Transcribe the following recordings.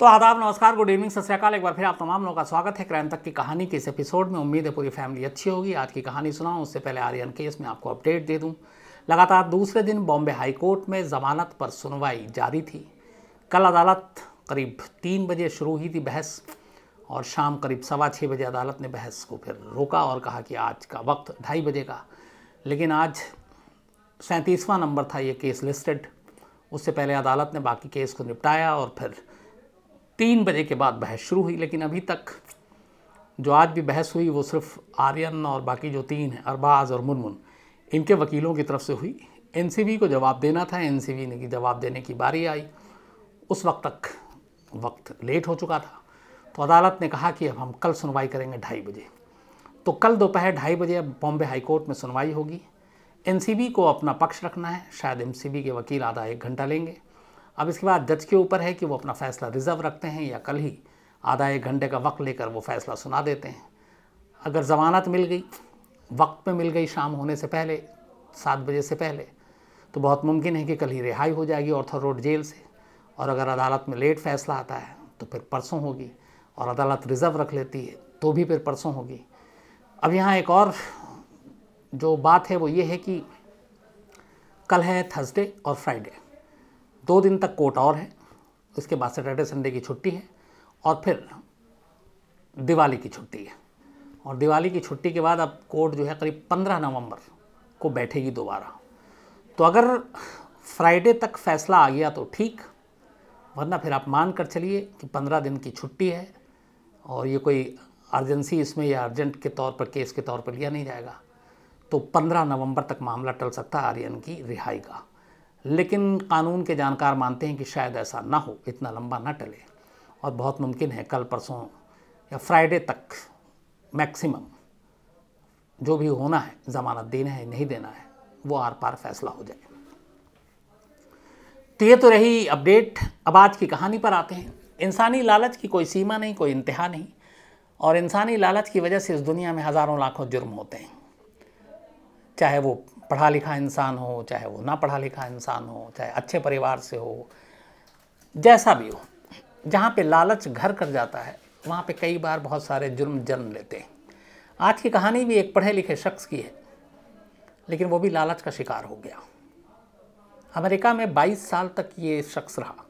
तो आदाब नमस्कार गुड इवनिंग सत श्रीकाल एक बार फिर आप तमाम लोगों का स्वागत है क्राइम तक की कहानी के इस एपिसोड में उम्मीद है पूरी फैमिली अच्छी होगी आज की कहानी सुनाऊँ उससे पहले आर्यन केस में आपको अपडेट दे दूँ लगातार दूसरे दिन बॉम्बे हाईकोर्ट में जमानत पर सुनवाई जारी थी कल अदालत करीब तीन बजे शुरू हुई थी बहस और शाम करीब सवा छः बजे अदालत ने बहस को फिर रोका और कहा कि आज का वक्त ढाई बजे का लेकिन आज सैंतीसवां नंबर था ये केस लिस्टेड उससे पहले अदालत ने बाकी केस को निपटाया और फिर तीन बजे के बाद बहस शुरू हुई लेकिन अभी तक जो आज भी बहस हुई वो सिर्फ आर्यन और बाकी जो तीन हैं अरबाज और मुनमुन इनके वकीलों की तरफ से हुई एनसीबी को जवाब देना था एनसीबी ने की जवाब देने की बारी आई उस वक्त तक वक्त लेट हो चुका था तो अदालत ने कहा कि अब हम कल सुनवाई करेंगे ढाई बजे तो कल दोपहर ढाई बजे अब बॉम्बे हाईकोर्ट में सुनवाई होगी एनसीबी को अपना पक्ष रखना है शायद एनसीबी के वकील आधा एक घंटा लेंगे अब इसके बाद जज के ऊपर है कि वो अपना फैसला रिजर्व रखते हैं या कल ही आधा एक घंटे का वक्त लेकर वो फैसला सुना देते हैं अगर ज़मानत मिल गई वक्त पे मिल गई शाम होने से पहले सात बजे से पहले तो बहुत मुमकिन है कि कल ही रिहाई हो जाएगी ऑर्थर रोड जेल से और अगर अदालत में लेट फैसला आता है तो फिर परसों होगी और अदालत रिज़र्व रख लेती है तो भी फिर परसों होगी अब यहाँ एक और जो बात है वो ये है कि कल है थर्सडे और फ्राइडे दो दिन तक कोर्ट और है इसके बाद सैटरडे संडे की छुट्टी है और फिर दिवाली की छुट्टी है और दिवाली की छुट्टी के बाद अब कोर्ट जो है करीब पंद्रह नवंबर को बैठेगी दोबारा तो अगर फ्राइडे तक फैसला आ गया तो ठीक वरना फिर आप मान कर चलिए कि पंद्रह दिन की छुट्टी है और ये कोई अर्जेंसी इसमें या अर्जेंट के तौर पर केस के तौर पर लिया नहीं जाएगा तो पंद्रह नवंबर तक मामला टल सकता है आर्यन की रिहाई का लेकिन कानून के जानकार मानते हैं कि शायद ऐसा ना हो इतना लंबा ना टले और बहुत मुमकिन है कल परसों या फ्राइडे तक मैक्सिमम जो भी होना है ज़मानत देना है नहीं देना है वो आर पार फैसला हो जाए तो ये तो रही अपडेट अब आज की कहानी पर आते हैं इंसानी लालच की कोई सीमा नहीं कोई इंतहा नहीं और इंसानी लालच की वजह से इस दुनिया में हज़ारों लाखों जुर्म होते हैं चाहे वो पढ़ा लिखा इंसान हो चाहे वो ना पढ़ा लिखा इंसान हो चाहे अच्छे परिवार से हो जैसा भी हो जहाँ पे लालच घर कर जाता है वहाँ पे कई बार बहुत सारे जुर्म जन्म लेते हैं आज की कहानी भी एक पढ़े लिखे शख्स की है लेकिन वो भी लालच का शिकार हो गया अमेरिका में 22 साल तक ये शख्स रहा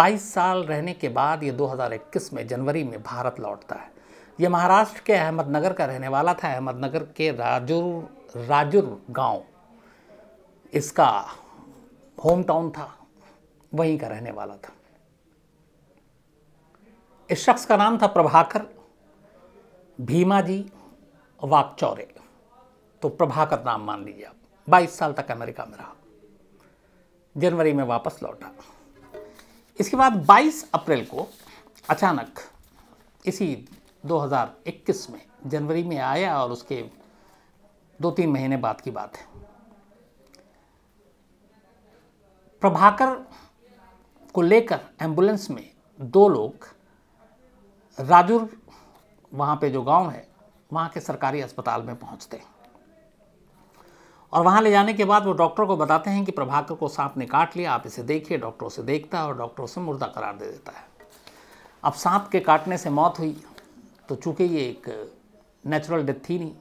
22 साल रहने के बाद ये 2021 में जनवरी में भारत लौटता है ये महाराष्ट्र के अहमदनगर का रहने वाला था अहमदनगर के राजू राजुर गांव इसका होम टाउन था वहीं का रहने वाला था इस शख्स का नाम था प्रभाकर भीमा जी वाकचौरे तो प्रभाकर नाम मान लीजिए आप बाईस साल तक अमेरिका में रहा जनवरी में वापस लौटा इसके बाद 22 अप्रैल को अचानक इसी 2021 में जनवरी में आया और उसके दो तीन महीने बाद की बात है प्रभाकर को लेकर एम्बुलेंस में दो लोग राजूर वहाँ पे जो गांव है वहाँ के सरकारी अस्पताल में पहुँचते हैं और वहाँ ले जाने के बाद वो डॉक्टर को बताते हैं कि प्रभाकर को सांप ने काट लिया आप इसे देखिए डॉक्टर से देखता है और डॉक्टर से मुर्दा करार दे देता है अब सांप के काटने से मौत हुई तो चूँकि ये एक नेचुरल डेथ थी नहीं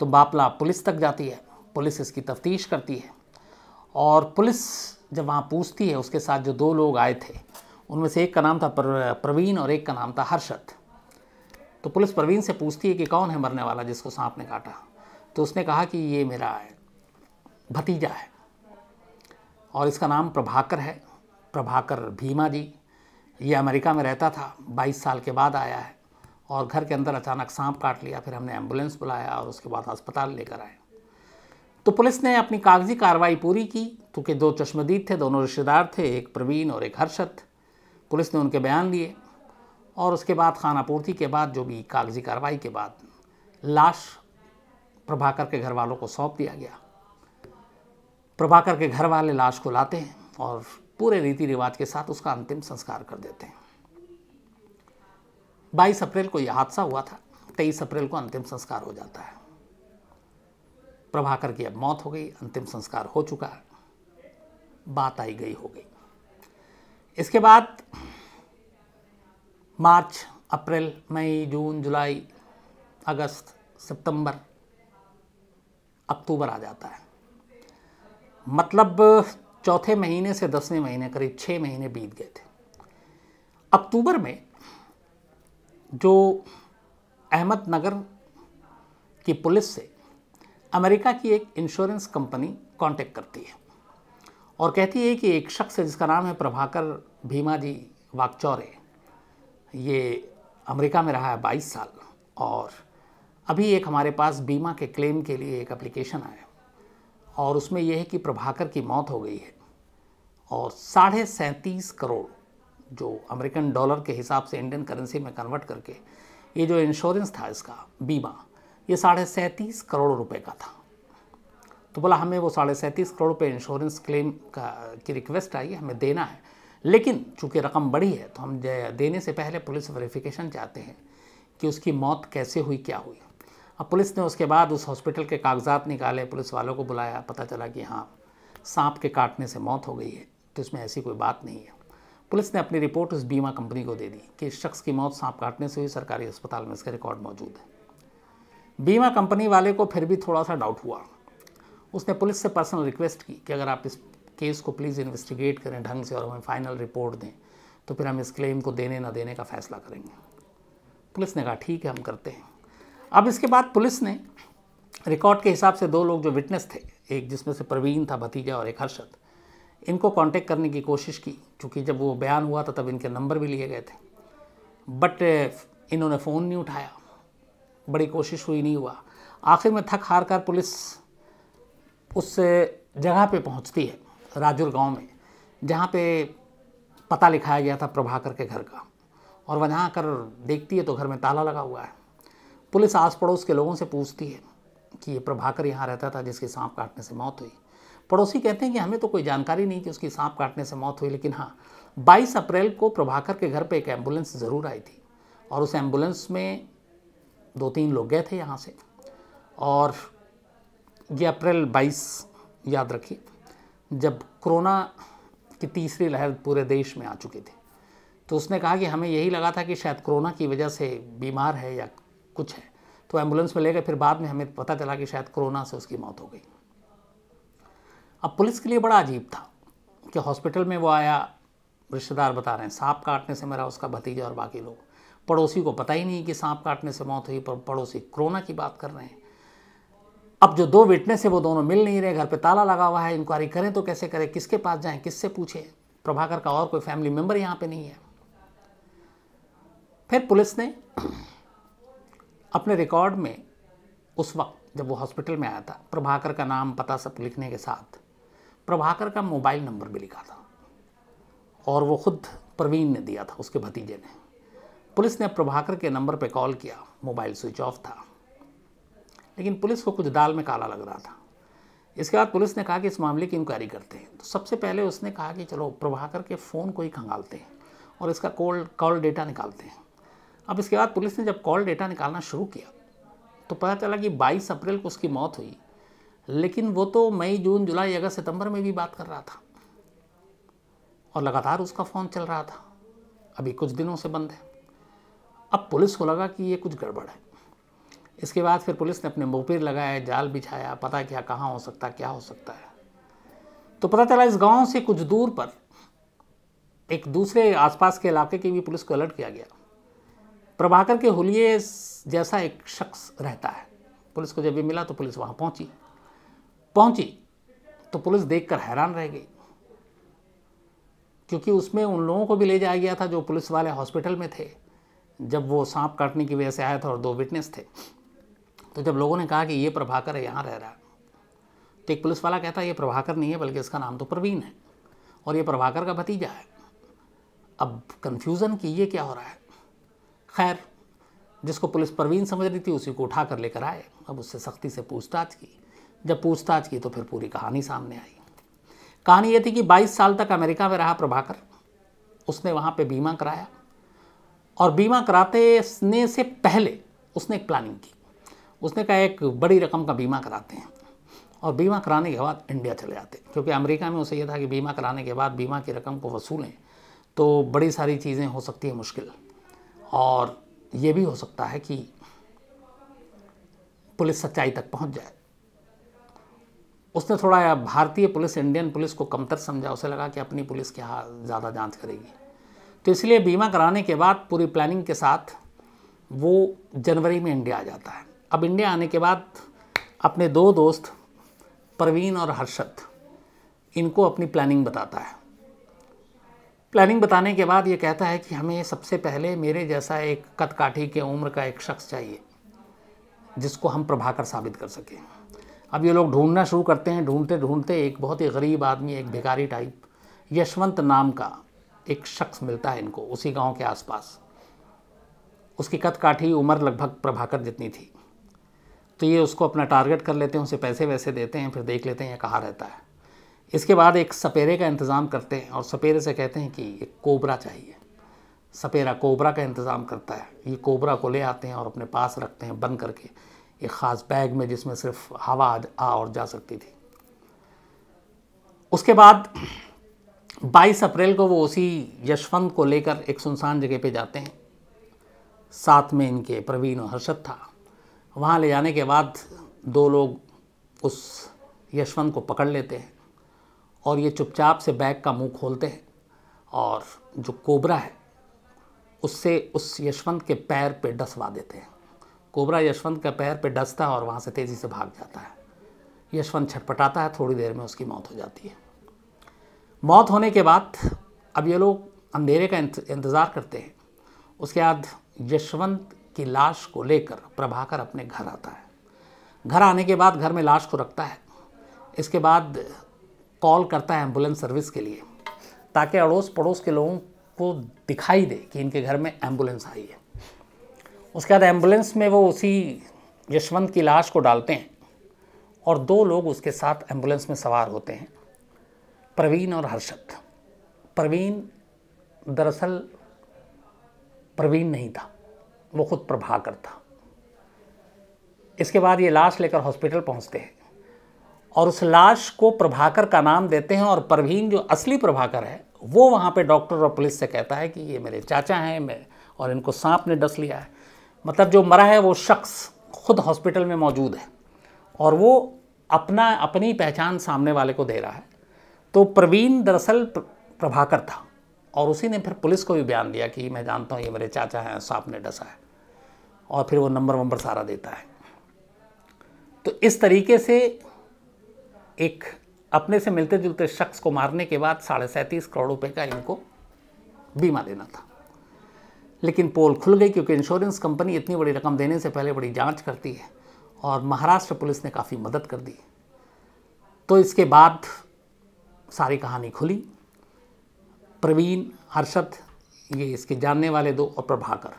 तो बापला पुलिस तक जाती है पुलिस इसकी तफ्तीश करती है और पुलिस जब वहाँ पूछती है उसके साथ जो दो लोग आए थे उनमें से एक का नाम था प्रवीण और एक का नाम था हर्षद तो पुलिस प्रवीण से पूछती है कि कौन है मरने वाला जिसको सांप ने काटा तो उसने कहा कि ये मेरा भतीजा है और इसका नाम प्रभाकर है प्रभाकर भीमा जी ये अमेरिका में रहता था 22 साल के बाद आया है और घर के अंदर अचानक सांप काट लिया फिर हमने एम्बुलेंस बुलाया और उसके बाद अस्पताल लेकर आए तो पुलिस ने अपनी कागजी कार्रवाई पूरी की क्योंकि दो चश्मदीद थे दोनों रिश्तेदार थे एक प्रवीण और एक हर्षद पुलिस ने उनके बयान लिए और उसके बाद खानापूर्ति के बाद जो भी कागजी कार्रवाई के बाद लाश प्रभाकर के घर वालों को सौंप दिया गया प्रभाकर के घर वाले लाश को लाते हैं और पूरे रीति रिवाज के साथ उसका अंतिम संस्कार कर देते हैं 22 अप्रैल को यह हादसा हुआ था 23 अप्रैल को अंतिम संस्कार हो जाता है प्रभाकर की अब मौत हो गई अंतिम संस्कार हो चुका है बात आई गई हो गई इसके बाद मार्च अप्रैल मई जून जुलाई अगस्त सितंबर अक्टूबर आ जाता है मतलब चौथे महीने से दसवें महीने करीब छः महीने बीत गए थे अक्टूबर में जो अहमदनगर की पुलिस से अमेरिका की एक इंश्योरेंस कंपनी कांटेक्ट करती है और कहती है कि एक शख्स है जिसका नाम है प्रभाकर भीमा जी वागचौरे ये अमेरिका में रहा है 22 साल और अभी एक हमारे पास बीमा के क्लेम के लिए एक एप्लीकेशन आया और उसमें यह है कि प्रभाकर की मौत हो गई है और साढ़े सैंतीस करोड़ जो अमेरिकन डॉलर के हिसाब से इंडियन करेंसी में कन्वर्ट करके ये जो इंश्योरेंस था इसका बीमा ये साढ़े सैंतीस करोड़ रुपए का था तो बोला हमें वो साढ़े सैंतीस करोड़ रुपये इंश्योरेंस क्लेम का की रिक्वेस्ट आई है हमें देना है लेकिन चूंकि रकम बड़ी है तो हम देने से पहले पुलिस वेरिफिकेशन चाहते हैं कि उसकी मौत कैसे हुई क्या हुई अब पुलिस ने उसके बाद उस हॉस्पिटल के कागजात निकाले पुलिस वालों को बुलाया पता चला कि हाँ सांप के काटने से मौत हो गई है तो इसमें ऐसी कोई बात नहीं है पुलिस ने अपनी रिपोर्ट उस बीमा कंपनी को दे दी कि इस शख्स की मौत सांप काटने से हुई सरकारी अस्पताल में इसका रिकॉर्ड मौजूद है बीमा कंपनी वाले को फिर भी थोड़ा सा डाउट हुआ उसने पुलिस से पर्सनल रिक्वेस्ट की कि अगर आप इस केस को प्लीज़ इन्वेस्टिगेट करें ढंग से और हमें फाइनल रिपोर्ट दें तो फिर हम इस क्लेम को देने ना देने का फैसला करेंगे पुलिस ने कहा ठीक है हम करते हैं अब इसके बाद पुलिस ने रिकॉर्ड के हिसाब से दो लोग जो विटनेस थे एक जिसमें से प्रवीण था भतीजा और एक हर्षद इनको कांटेक्ट करने की कोशिश की क्योंकि जब वो बयान हुआ था तब इनके नंबर भी लिए गए थे बट इन्होंने फ़ोन नहीं उठाया बड़ी कोशिश हुई नहीं हुआ आखिर में थक हार कर पुलिस उस जगह पे पहुंचती है राजुर गांव में जहाँ पे पता लिखाया गया था प्रभाकर के घर का और वह जहाँ कर देखती है तो घर में ताला लगा हुआ है पुलिस आस पड़ोस के लोगों से पूछती है कि ये प्रभाकर यहाँ रहता था जिसकी सांप काटने से मौत हुई पड़ोसी कहते हैं कि हमें तो कोई जानकारी नहीं कि उसकी सांप काटने से मौत हुई लेकिन हाँ बाईस अप्रैल को प्रभाकर के घर पर एक एम्बुलेंस ज़रूर आई थी और उस एम्बुलेंस में दो तीन लोग गए थे यहाँ से और ये अप्रैल 22 याद रखिए जब कोरोना की तीसरी लहर पूरे देश में आ चुकी थी तो उसने कहा कि हमें यही लगा था कि शायद कोरोना की वजह से बीमार है या कुछ है तो एम्बुलेंस में ले गए फिर बाद में हमें पता चला कि शायद कोरोना से उसकी मौत हो गई अब पुलिस के लिए बड़ा अजीब था कि हॉस्पिटल में वो आया रिश्तेदार बता रहे हैं सांप काटने से मेरा उसका भतीजा और बाकी लोग पड़ोसी को पता ही नहीं कि सांप काटने से मौत हुई पर पड़ोसी कोरोना की बात कर रहे हैं अब जो दो विटनेस है वो दोनों मिल नहीं रहे घर पे ताला लगा हुआ है इंक्वायरी करें तो कैसे करें किसके पास जाएं किससे पूछें प्रभाकर का और कोई फैमिली मेम्बर यहाँ पे नहीं है फिर पुलिस ने अपने रिकॉर्ड में उस वक्त जब वो हॉस्पिटल में आया था प्रभाकर का नाम पता सब लिखने के साथ प्रभाकर का मोबाइल नंबर भी लिखा था और वो खुद प्रवीण ने दिया था उसके भतीजे ने पुलिस ने प्रभाकर के नंबर पर कॉल किया मोबाइल स्विच ऑफ था लेकिन पुलिस को कुछ दाल में काला लग रहा था इसके बाद पुलिस ने कहा कि इस मामले की इंक्वायरी करते हैं तो सबसे पहले उसने कहा कि चलो प्रभाकर के फ़ोन को ही खंगालते हैं और इसका कॉल कॉल डेटा निकालते हैं अब इसके बाद पुलिस ने जब कॉल डेटा निकालना शुरू किया तो पता चला कि 22 अप्रैल को उसकी मौत हुई लेकिन वो तो मई जून जुलाई अगस्त सितंबर में भी बात कर रहा था और लगातार उसका फ़ोन चल रहा था अभी कुछ दिनों से बंद है अब पुलिस को लगा कि ये कुछ गड़बड़ है इसके बाद फिर पुलिस ने अपने मुखबिर लगाया जाल बिछाया पता क्या कहाँ हो सकता क्या हो सकता है तो पता चला इस गांव से कुछ दूर पर एक दूसरे आसपास के इलाके की भी पुलिस को अलर्ट किया गया प्रभाकर के होलिये जैसा एक शख्स रहता है पुलिस को जब भी मिला तो पुलिस वहाँ पहुँची पहुंची तो पुलिस देखकर हैरान रह गई क्योंकि उसमें उन लोगों को भी ले जाया गया था जो पुलिस वाले हॉस्पिटल में थे जब वो सांप काटने की वजह से आया था और दो विटनेस थे तो जब लोगों ने कहा कि ये प्रभाकर यहाँ रह रहा है तो एक पुलिस वाला कहता है ये प्रभाकर नहीं है बल्कि इसका नाम तो प्रवीण है और ये प्रभाकर का भतीजा है अब कन्फ्यूज़न की ये क्या हो रहा है खैर जिसको पुलिस प्रवीण समझ रही थी उसी को उठा कर लेकर आए अब उससे सख्ती से पूछताछ की जब पूछताछ की तो फिर पूरी कहानी सामने आई कहानी ये थी कि 22 साल तक अमेरिका में रहा प्रभाकर उसने वहाँ पे बीमा कराया और बीमा कराते से पहले उसने एक प्लानिंग की उसने कहा एक बड़ी रकम का बीमा कराते हैं और बीमा कराने के बाद इंडिया चले जाते क्योंकि अमेरिका में उसे यह था कि बीमा कराने के बाद बीमा की रकम को वसूलें तो बड़ी सारी चीज़ें हो सकती है मुश्किल और ये भी हो सकता है कि पुलिस सच्चाई तक पहुंच जाए उसने थोड़ा भारतीय पुलिस इंडियन पुलिस को कमतर समझा उसे लगा कि अपनी पुलिस क्या ज़्यादा जांच करेगी तो इसलिए बीमा कराने के बाद पूरी प्लानिंग के साथ वो जनवरी में इंडिया आ जाता है अब इंडिया आने के बाद अपने दो दोस्त प्रवीण और हर्षद इनको अपनी प्लानिंग बताता है प्लानिंग बताने के बाद ये कहता है कि हमें सबसे पहले मेरे जैसा एक कदकाठी के उम्र का एक शख्स चाहिए जिसको हम प्रभाकर साबित कर सकें अब ये लोग ढूंढना शुरू करते हैं ढूंढते ढूंढते एक बहुत ही गरीब आदमी एक भिखारी टाइप यशवंत नाम का एक शख्स मिलता है इनको उसी गांव के आसपास उसकी कद काठी उम्र लगभग प्रभाकर जितनी थी तो ये उसको अपना टारगेट कर लेते हैं उसे पैसे वैसे देते हैं फिर देख लेते हैं ये कहाँ रहता है इसके बाद एक सपेरे का इंतज़ाम करते हैं और सपेरे से कहते हैं कि एक कोबरा चाहिए सपेरा कोबरा का इंतज़ाम करता है ये कोबरा को ले आते हैं और अपने पास रखते हैं बंद करके एक ख़ास बैग में जिसमें सिर्फ हवा आ और जा सकती थी उसके बाद 22 अप्रैल को वो उसी यशवंत को लेकर एक सुनसान जगह पे जाते हैं साथ में इनके प्रवीण और हर्षद था वहाँ ले जाने के बाद दो लोग उस यशवंत को पकड़ लेते हैं और ये चुपचाप से बैग का मुंह खोलते हैं और जो कोबरा है उससे उस यशवंत के पैर पे डसवा देते हैं कोबरा यशवंत का पैर पे डसता है और वहाँ से तेज़ी से भाग जाता है यशवंत छटपटाता है थोड़ी देर में उसकी मौत हो जाती है मौत होने के बाद अब ये लोग अंधेरे का इंतज़ार करते हैं उसके बाद यशवंत की लाश को लेकर प्रभाकर अपने घर आता है घर आने के बाद घर में लाश को रखता है इसके बाद कॉल करता है एम्बुलेंस सर्विस के लिए ताकि अड़ोस पड़ोस के लोगों को दिखाई दे कि इनके घर में एम्बुलेंस आई है उसके बाद एम्बुलेंस में वो उसी यशवंत की लाश को डालते हैं और दो लोग उसके साथ एम्बुलेंस में सवार होते हैं प्रवीण और हर्षद प्रवीण दरअसल प्रवीण नहीं था वो खुद प्रभाकर था इसके बाद ये लाश लेकर हॉस्पिटल पहुंचते हैं और उस लाश को प्रभाकर का नाम देते हैं और प्रवीण जो असली प्रभाकर है वो वहाँ पे डॉक्टर और पुलिस से कहता है कि ये मेरे चाचा हैं मैं और इनको सांप ने डस लिया है मतलब जो मरा है वो शख्स खुद हॉस्पिटल में मौजूद है और वो अपना अपनी पहचान सामने वाले को दे रहा है तो प्रवीण दरअसल प्रभाकर था और उसी ने फिर पुलिस को भी बयान दिया कि मैं जानता हूँ ये मेरे चाचा हैं सांप ने डसा है और फिर वो नंबर वंबर सारा देता है तो इस तरीके से एक अपने से मिलते जुलते शख्स को मारने के बाद साढ़े सैंतीस करोड़ रुपये का इनको बीमा देना था लेकिन पोल खुल गई क्योंकि इंश्योरेंस कंपनी इतनी बड़ी रकम देने से पहले बड़ी जांच करती है और महाराष्ट्र पुलिस ने काफ़ी मदद कर दी तो इसके बाद सारी कहानी खुली प्रवीण हर्षद ये इसके जानने वाले दो और प्रभाकर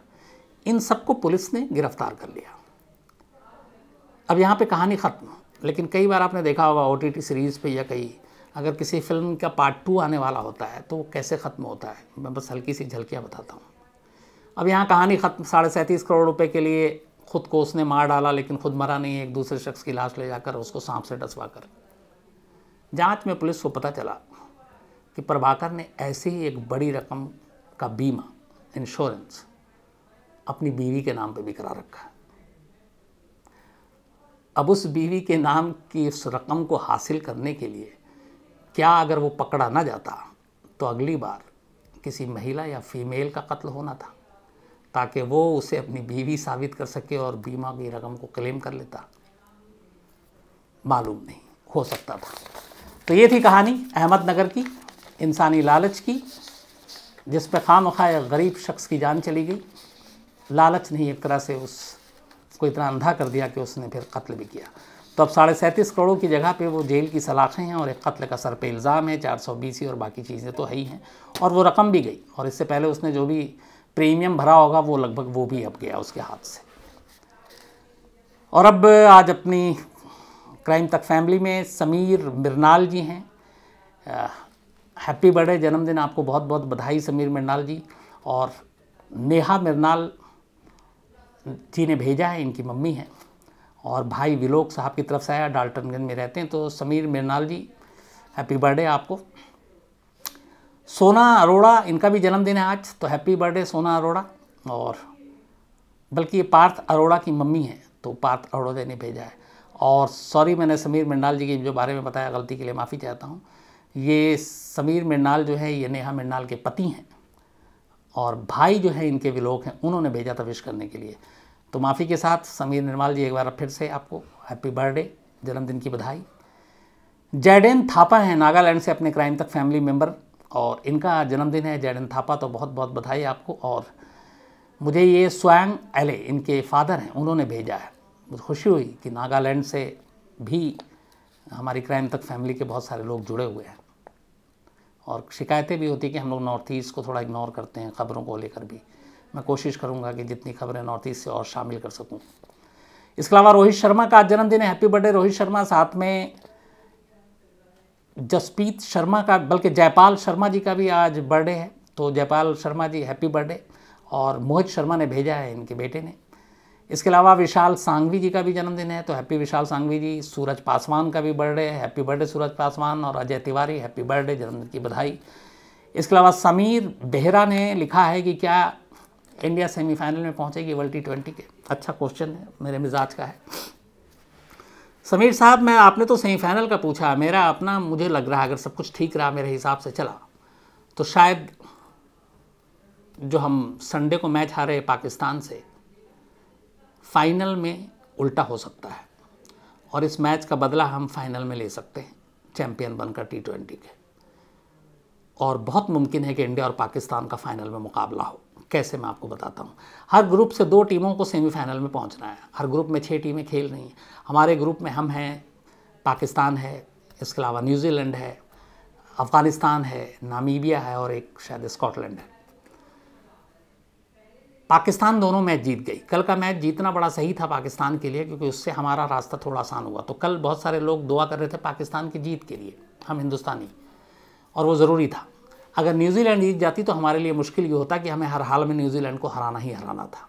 इन सबको पुलिस ने गिरफ्तार कर लिया अब यहाँ पे कहानी ख़त्म लेकिन कई बार आपने देखा होगा ओ सीरीज़ पे या कई अगर किसी फिल्म का पार्ट टू आने वाला होता है तो वो कैसे ख़त्म होता है मैं बस हल्की सी झलकियाँ बताता हूँ अब यहाँ कहानी ख़त्म साढ़े सैंतीस करोड़ रुपए के लिए खुद को उसने मार डाला लेकिन खुद मरा नहीं एक दूसरे शख्स की लाश ले जाकर उसको सांप से डसवा कर जाँच में पुलिस को पता चला कि प्रभाकर ने ऐसे ही एक बड़ी रकम का बीमा इंश्योरेंस अपनी बीवी के नाम पर भी करा रखा अब उस बीवी के नाम की उस रकम को हासिल करने के लिए क्या अगर वो पकड़ा ना जाता तो अगली बार किसी महिला या फीमेल का कत्ल होना था ताकि वो उसे अपनी बीवी साबित कर सके और बीमा की रकम को क्लेम कर लेता मालूम नहीं हो सकता था तो ये थी कहानी अहमदनगर की इंसानी लालच की जिस पर खाम खाए गरीब शख्स की जान चली गई लालच नहीं एक तरह से उसको इतना अंधा कर दिया कि उसने फिर कत्ल भी किया तो अब साढ़े सैंतीस करोड़ों की जगह पे वो जेल की सलाखें हैं और एक कत्ल का सर पे इल्ज़ाम है चार सौ बीस और बाकी चीज़ें तो है ही हैं और वो रकम भी गई और इससे पहले उसने जो भी प्रीमियम भरा होगा वो लगभग वो भी अब गया उसके हाथ से और अब आज अपनी क्राइम तक फैमिली में समीर मिरनाल जी हैं हैप्पी बर्थडे जन्मदिन आपको बहुत बहुत बधाई समीर मिरनाल जी और नेहा मृणाल जी ने भेजा है इनकी मम्मी हैं और भाई विलोक साहब की तरफ से आया डाल्टनगंज में रहते हैं तो समीर मृणाल जी हैप्पी बर्थडे आपको सोना अरोड़ा इनका भी जन्मदिन है आज तो हैप्पी बर्थडे सोना अरोड़ा और बल्कि ये पार्थ अरोड़ा की मम्मी है तो पार्थ अरोड़ा ने भेजा है और सॉरी मैंने समीर मृणाल जी के जो बारे में बताया गलती के लिए माफ़ी चाहता हूँ ये समीर मृणाल जो है ये नेहा मृणाल के पति हैं और भाई जो है इनके विलोक हैं उन्होंने भेजा था विश करने के लिए तो माफ़ी के साथ समीर निर्माल जी एक बार फिर से आपको हैप्पी बर्थडे जन्मदिन की बधाई जैडेन थापा हैं नागालैंड से अपने क्राइम तक फैमिली मेम्बर और इनका जन्मदिन है जैडन थापा तो बहुत बहुत बधाई आपको और मुझे ये स्वयं एले इनके फादर हैं उन्होंने भेजा है मुझे खुशी हुई कि नागालैंड से भी हमारी क्राइम तक फैमिली के बहुत सारे लोग जुड़े हुए हैं और शिकायतें भी होती कि हम लोग नॉर्थ ईस्ट को थोड़ा इग्नोर करते हैं ख़बरों को लेकर भी मैं कोशिश करूँगा कि जितनी खबरें नॉर्थ ईस्ट से और शामिल कर सकूँ इसके अलावा रोहित शर्मा का आज जन्मदिन है हैप्पी बर्थडे रोहित शर्मा साथ में जसप्रीत शर्मा का बल्कि जयपाल शर्मा जी का भी आज बर्थडे है तो जयपाल शर्मा जी हैप्पी बर्थडे और मोहित शर्मा ने भेजा है इनके बेटे ने इसके अलावा विशाल सांघवी जी का भी जन्मदिन है तो हैप्पी विशाल सांघवी जी सूरज पासवान का भी बर्थडे है हैप्पी बर्थडे सूरज पासवान और अजय तिवारी हैप्पी बर्थडे जन्मदिन की बधाई इसके अलावा समीर बेहरा ने लिखा है कि क्या इंडिया सेमीफाइनल में पहुंचेगी वर्ल्ड टी ट्वेंटी के अच्छा क्वेश्चन है मेरे मिजाज का है समीर साहब मैं आपने तो सेमीफाइनल का पूछा मेरा अपना मुझे लग रहा है अगर सब कुछ ठीक रहा मेरे हिसाब से चला तो शायद जो हम संडे को मैच हारे पाकिस्तान से फाइनल में उल्टा हो सकता है और इस मैच का बदला हम फाइनल में ले सकते हैं चैंपियन बनकर टी ट्वेंटी के और बहुत मुमकिन है कि इंडिया और पाकिस्तान का फाइनल में मुकाबला हो कैसे मैं आपको बताता हूँ हर ग्रुप से दो टीमों को सेमीफाइनल में पहुँचना है हर ग्रुप में छः टीमें खेल रही हैं हमारे ग्रुप में हम हैं पाकिस्तान है इसके अलावा न्यूजीलैंड है अफ़गानिस्तान है नामीबिया है और एक शायद स्कॉटलैंड है पाकिस्तान दोनों मैच जीत गई कल का मैच जीतना बड़ा सही था पाकिस्तान के लिए क्योंकि उससे हमारा रास्ता थोड़ा आसान हुआ तो कल बहुत सारे लोग दुआ कर रहे थे पाकिस्तान की जीत के लिए हम हिंदुस्तानी और वो ज़रूरी था अगर न्यूजीलैंड जीत जाती तो हमारे लिए मुश्किल ये होता कि हमें हर हाल में न्यूजीलैंड को हराना ही हराना था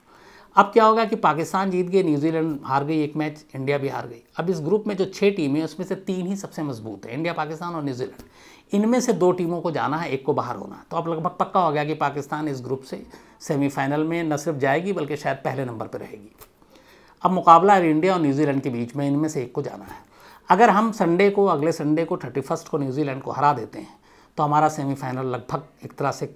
अब क्या होगा कि पाकिस्तान जीत गए न्यूजीलैंड हार गई एक मैच इंडिया भी हार गई अब इस ग्रुप में जो छः टीमें उसमें से तीन ही सबसे मजबूत है इंडिया पाकिस्तान और न्यूजीलैंड इनमें से दो टीमों को जाना है एक को बाहर होना तो अब लगभग पक्का हो गया कि पाकिस्तान इस ग्रुप से सेमीफाइनल में न सिर्फ जाएगी बल्कि शायद पहले नंबर पर रहेगी अब मुकाबला है इंडिया और न्यूजीलैंड के बीच में इनमें से एक को जाना है अगर हम संडे को अगले संडे को थर्टी फर्स्ट को न्यूजीलैंड को हरा देते हैं तो हमारा सेमीफाइनल लगभग एक तरह से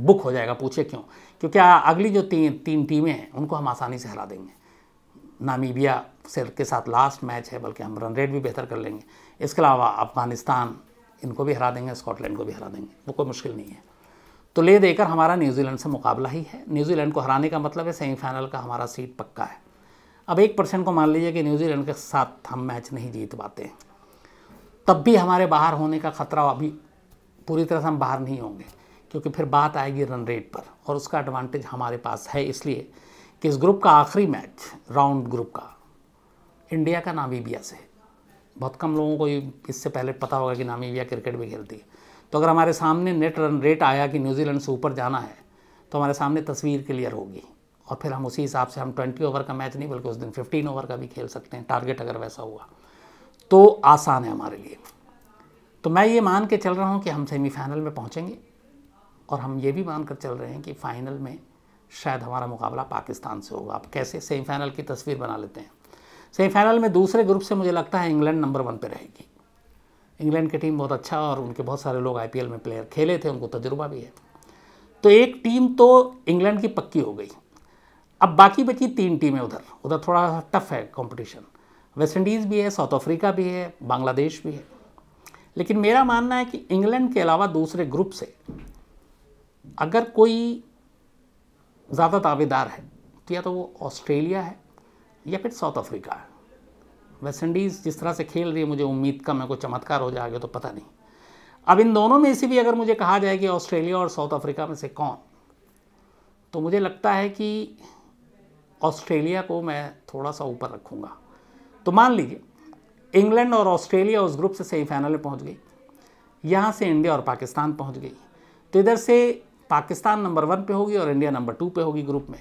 बुक हो जाएगा पूछे क्यों क्योंकि अगली जो तीन तीन टीमें हैं उनको हम आसानी से हरा देंगे नामीबिया से के साथ लास्ट मैच है बल्कि हम रन रेट भी बेहतर कर लेंगे इसके अलावा अफगानिस्तान इनको भी हरा देंगे स्कॉटलैंड को भी हरा देंगे वो कोई मुश्किल नहीं है तो ले देकर हमारा न्यूजीलैंड से मुकाबला ही है न्यूजीलैंड को हराने का मतलब है सेमीफाइनल का हमारा सीट पक्का है अब एक परसेंट को मान लीजिए कि न्यूजीलैंड के साथ हम मैच नहीं जीत पाते तब भी हमारे बाहर होने का खतरा अभी पूरी तरह से हम बाहर नहीं होंगे क्योंकि फिर बात आएगी रन रेट पर और उसका एडवांटेज हमारे पास है इसलिए कि इस ग्रुप का आखिरी मैच राउंड ग्रुप का इंडिया का नामीबिया से बहुत कम लोगों को इससे पहले पता होगा कि नामीबिया क्रिकेट भी खेलती है तो अगर हमारे सामने नेट रन रेट आया कि न्यूजीलैंड से ऊपर जाना है तो हमारे सामने तस्वीर क्लियर होगी और फिर हम उसी हिसाब से हम ट्वेंटी ओवर का मैच नहीं बल्कि उस दिन फिफ्टीन ओवर का भी खेल सकते हैं टारगेट अगर वैसा हुआ तो आसान है हमारे लिए तो मैं ये मान के चल रहा हूँ कि हम सेमीफाइनल में पहुँचेंगे और हम ये भी मान कर चल रहे हैं कि फ़ाइनल में शायद हमारा मुकाबला पाकिस्तान से होगा आप कैसे सेमीफाइनल की तस्वीर बना लेते हैं सेमीफाइनल में दूसरे ग्रुप से मुझे लगता है इंग्लैंड नंबर वन पर रहेगी इंग्लैंड की टीम बहुत अच्छा और उनके बहुत सारे लोग आई में प्लेयर खेले थे उनको तजुर्बा भी है तो एक टीम तो इंग्लैंड की पक्की हो गई अब बाकी बची तीन टीमें उधर उधर थोड़ा टफ है कॉम्पिटिशन वेस्ट इंडीज़ भी है साउथ अफ्रीका भी है बांग्लादेश भी है लेकिन मेरा मानना है कि इंग्लैंड के अलावा दूसरे ग्रुप से अगर कोई ज़्यादा दावेदार है तो या तो वो ऑस्ट्रेलिया है या फिर साउथ अफ्रीका है वेस्ट इंडीज़ जिस तरह से खेल रही है मुझे उम्मीद का मैं कोई चमत्कार हो जाएगा तो पता नहीं अब इन दोनों में से भी अगर मुझे कहा जाए कि ऑस्ट्रेलिया और साउथ अफ्रीका में से कौन तो मुझे लगता है कि ऑस्ट्रेलिया को मैं थोड़ा सा ऊपर रखूँगा तो मान लीजिए इंग्लैंड और ऑस्ट्रेलिया उस ग्रुप से सेमीफाइनल में पहुंच गई यहाँ से इंडिया और पाकिस्तान पहुंच गई तो इधर से पाकिस्तान नंबर वन पे होगी और इंडिया नंबर टू पे होगी ग्रुप में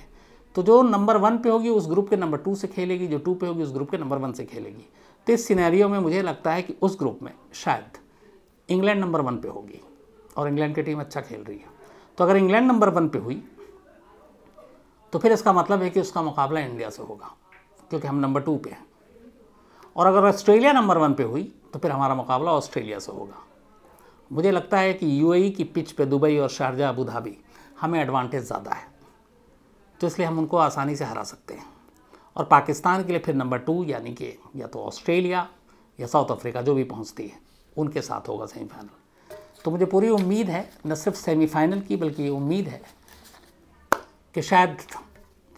तो जो नंबर वन पे होगी उस ग्रुप के नंबर टू से खेलेगी जो टू पे होगी उस ग्रुप के नंबर वन से खेलेगी तो इस सिनेरियो में मुझे लगता है कि उस ग्रुप में शायद इंग्लैंड नंबर वन पे होगी और इंग्लैंड की टीम अच्छा खेल रही है तो अगर इंग्लैंड नंबर वन पे हुई तो फिर इसका मतलब है कि उसका मुकाबला इंडिया से होगा क्योंकि हम नंबर टू पे हैं और अगर ऑस्ट्रेलिया नंबर वन पे हुई तो फिर हमारा मुकाबला ऑस्ट्रेलिया से होगा मुझे लगता है कि यूएई की पिच पे दुबई और शारजा अबू धाबी हमें एडवांटेज ज़्यादा है तो इसलिए हम उनको आसानी से हरा सकते हैं और पाकिस्तान के लिए फिर नंबर टू यानी कि या तो ऑस्ट्रेलिया या साउथ अफ्रीका जो भी पहुँचती है उनके साथ होगा सेमीफाइनल तो मुझे पूरी उम्मीद है न सिर्फ सेमीफाइनल की बल्कि उम्मीद है कि शायद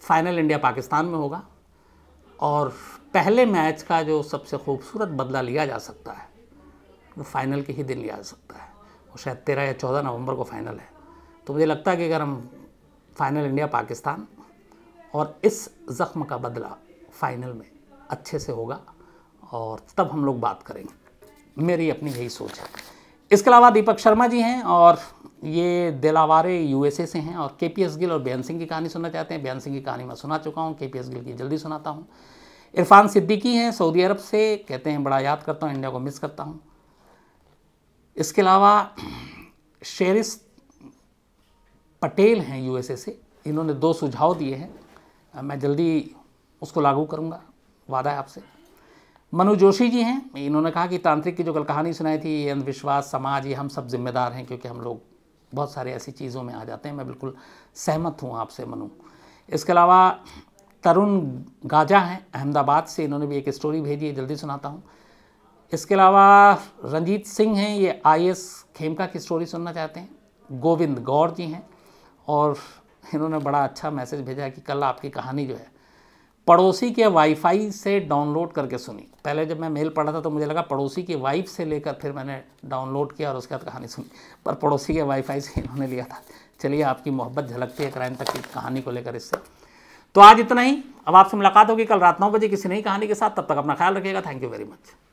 फाइनल इंडिया पाकिस्तान में होगा और पहले मैच का जो सबसे खूबसूरत बदला लिया जा सकता है वो फाइनल के ही दिन लिया जा सकता है वो शायद तेरह या चौदह नवंबर को फाइनल है तो मुझे लगता है कि अगर हम फाइनल इंडिया पाकिस्तान और इस ज़ख्म का बदला फाइनल में अच्छे से होगा और तब हम लोग बात करेंगे मेरी अपनी यही सोच है इसके अलावा दीपक शर्मा जी हैं और ये दिलावारे यूएसए से हैं और के पी एस गिल और बेन सिंह की कहानी सुनना चाहते हैं बेन सिंह की कहानी मैं सुना चुका हूँ के पी एस गिल की जल्दी सुनाता हूँ इरफान सिद्दीकी हैं सऊदी अरब से कहते हैं बड़ा याद करता हूँ इंडिया को मिस करता हूँ इसके अलावा शेरिस पटेल हैं यूएसए से इन्होंने दो सुझाव दिए हैं मैं जल्दी उसको लागू करूँगा वादा है आपसे मनु जोशी जी हैं इन्होंने कहा कि तांत्रिक की जो कल कहानी सुनाई थी ये अंधविश्वास समाज ये हम सब जिम्मेदार हैं क्योंकि हम लोग बहुत सारे ऐसी चीज़ों में आ जाते हैं मैं बिल्कुल सहमत हूँ आपसे मनु इसके अलावा तरुण गाजा हैं अहमदाबाद से इन्होंने भी एक स्टोरी भेजी है जल्दी सुनाता हूँ इसके अलावा रंजीत सिंह हैं ये आई एस खेमका की स्टोरी सुनना चाहते हैं गोविंद गौर जी हैं और इन्होंने बड़ा अच्छा मैसेज भेजा कि कल आपकी कहानी जो है पड़ोसी के वाईफाई से डाउनलोड करके सुनी पहले जब मैं मेल पढ़ा था तो मुझे लगा पड़ोसी की वाइफ से लेकर फिर मैंने डाउनलोड किया और उसके बाद कहानी सुनी पर पड़ोसी के वाईफाई से इन्होंने लिया था चलिए आपकी मोहब्बत झलकती है क्राइम तक की कहानी को लेकर इससे तो आज इतना ही अब आपसे मुलाकात होगी कल रात नौ बजे किसी नई कहानी के साथ तब तक अपना ख्याल रखिएगा थैंक यू वेरी मच